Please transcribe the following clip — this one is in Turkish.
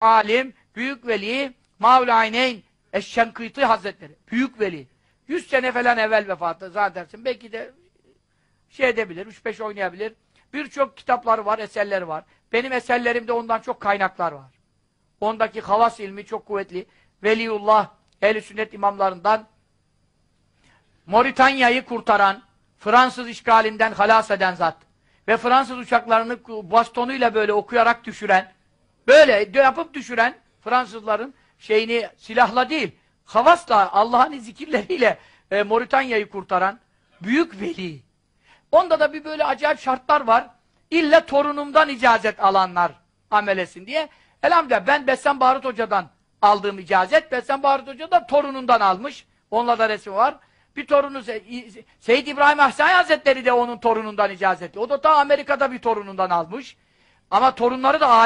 alim, büyük veli, Mevlaineyn Eşşenkıti Hazretleri. Büyük veli. 100 sene falan evvel vefatı zannedersin. Belki de şey edebilir, 3-5 oynayabilir. Birçok kitapları var, eserleri var. Benim eserlerimde ondan çok kaynaklar var. Ondaki havas ilmi çok kuvvetli. Veliullah, ehl sünnet imamlarından Moritanya'yı kurtaran, Fransız işgalinden halas eden zat ve Fransız uçaklarını bastonuyla böyle okuyarak düşüren Böyle yapıp düşüren Fransızların şeyini silahla değil, havasla, Allah'ın zikirleriyle e, Moritanya'yı kurtaran büyük veli. Onda da bir böyle acayip şartlar var. İlle torunumdan icazet alanlar amelesin diye. Elhamdülillah ben Bessem barut Hoca'dan aldığım icazet. Bessem barut Hoca da torunundan almış. Onunla da resim var. Bir torunu Seyyid İbrahim Ahsani Hazretleri de onun torunundan icazeti. O da ta Amerika'da bir torunundan almış. Ama torunları da alim.